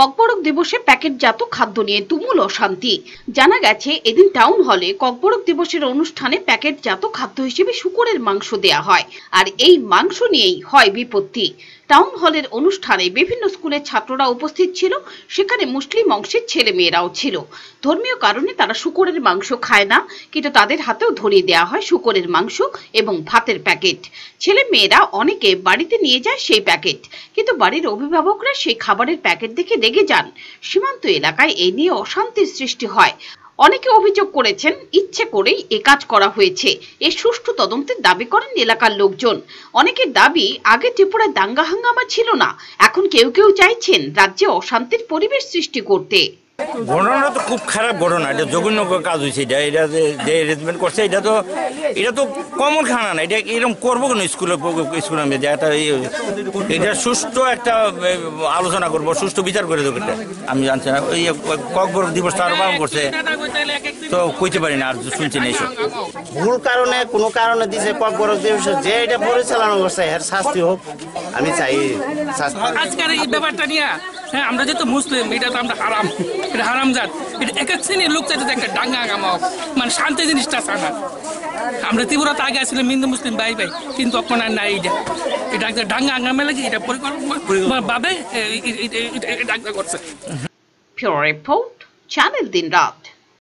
ককবরক দিবসে প্যাকেটজাত খাদ্য নিয়ে তুমুল অশান্তি জানা গেছে এদিন টাউন হলে ককবরক দিবসের অনুষ্ঠানে প্যাকেটজাত খাদ্য হিসেবে শুকুরের মাংস দেয়া হয় আর এই মাংস নিয়েই হয় বিপত্তি টাউন হলের অনুষ্ঠানে বিভিন্ন স্কুলের ছাত্ররা উপস্থিত ছিল সেখানে মুসলিম অংশের ছেলে মেয়েরাও ছিল ধর্মীয় কারণে তারা শুকুরের মাংস খায় না কিন্তু তাদের হাতেও ধরিয়ে দেওয়া হয় শুকুরের মাংস এবং ভাতের প্যাকেট ছেলে মেয়েরা অনেকে বাড়িতে নিয়ে যায় সেই প্যাকেট কিন্তু বাড়ির অভিভাবকরা সেই খাবারের প্যাকেট দেখে লেগে যান সীমান্ত এলাকায় এ নিয়ে অশান্তির সৃষ্টি হয় অনেকে অভিযোগ করেছেন ইচ্ছে করেই এ কাজ করা হয়েছে এ সুষ্ঠু তদন্তের দাবি করেন এলাকার লোকজন অনেকের দাবি আগে ত্রিপুরায় দাঙ্গা হাঙ্গামা ছিল না এখন কেউ কেউ চাইছেন রাজ্যে অশান্তির পরিবেশ সৃষ্টি করতে ঘটনা তো খুব খারাপ ঘটনা এটা জঘন্য কাজ হয়েছে এটা এটা যে অ্যারেঞ্জমেন্ট করছে এটা তো এটা তো কমন খানা না এটা এরকম করবো কেন স্কুলে স্কুলে যে একটা এটা সুষ্ঠু একটা আলোচনা করবো সুষ্ঠু বিচার করে দেবো এটা আমি জানছি না ওই ককবর দিবসটা আরো পালন করছে তো কইতে পারি না আর শুনছি না এসব ভুল কারণে কোনো কারণে দিছে ককবর দিবস যে এটা পরিচালনা করছে এর শাস্তি হোক আমি চাই শাস্তি আজকের এই ব্যাপারটা নিয়ে হ্যাঁ আমরা যেহেতু মুসলিম এটা তো আমরা হারাম এটা হারাম জাত এটা এক এক শ্রেণীর লোক চাইতে একটা ডাঙ্গা গামাও মানে শান্তি জিনিসটা চানা আমরা ত্রিপুরাতে আগে আসলাম হিন্দু মুসলিম ভাই ভাই কিন্তু তখন আর নাই এটা এটা একটা ডাঙ্গা আঙ্গামে লাগে এটা পরিকল্পনা ভাবে এটা করছে